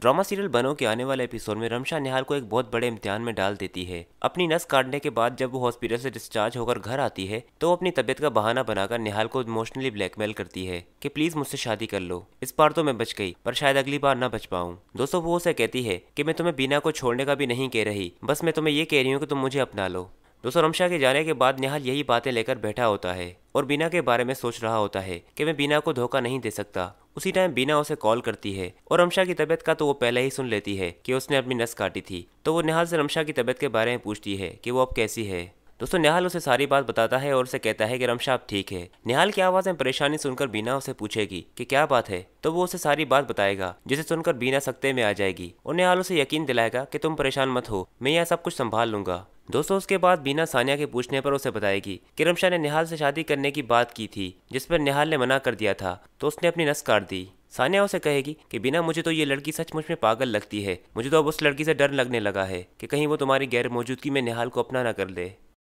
drama serial बनो के आने वाले एपिसोड में रमशा निहाल को एक बहुत बड़े इम्तिहान में डाल देती है अपनी नस काटने के बाद जब वो हॉस्पिटल से डिस्चार्ज होकर घर आती है तो अपनी तबीयत का बहाना बनाकर निहाल को इमोशनली ब्लैकमेल करती है कि प्लीज मुझसे शादी कर लो इस बार तो मैं बच गई पर शायद अगली बार न बच पाऊँ दोस्तों वो उसे कहती है कि मैं तुम्हें बिना को छोड़ने का भी नहीं कह रही बस मैं तुम्हें ये कह रही हूँ कि तुम मुझे अपना लो दोस्तों रमशा के जाने के बाद निहाल यही बातें लेकर बैठा होता है और बीना के बारे में सोच रहा होता है कि मैं बीना को धोखा नहीं दे सकता उसी टाइम बीना उसे कॉल करती है और रमशा की तबीयत का तो वो पहले ही सुन लेती है कि उसने अपनी नस काटी थी तो वो निहाल से रमशा की तबीयत के बारे में पूछती है कि वो अब कैसी है दोस्तों निहाल उसे सारी बात बताता है और उसे कहता है कि रमशा अब ठीक है निहाल की आवाज में परेशानी सुनकर बीना उसे पूछेगी कि क्या बात है तो वो उसे सारी बात बताएगा जिसे सुनकर बीना सकते में आ जाएगी और निहाल उसे यकीन दिलाएगा कि तुम परेशान मत हो मैं यह सब कुछ संभाल लूंगा दोस्तों उसके बाद बीना सानिया के पूछने पर उसे बताएगी कि शाह ने निहाल से शादी करने की बात की थी जिस पर निहाल ने मना कर दिया था तो उसने अपनी नस काट दी सानिया उसे कहेगी कि बिना मुझे तो ये लड़की सचमुच में पागल लगती है मुझे तो अब उस लड़की से डर लगने लगा है कि कहीं वो तुम्हारी गैर मौजूदगी में निहाल को अपना ना कर ले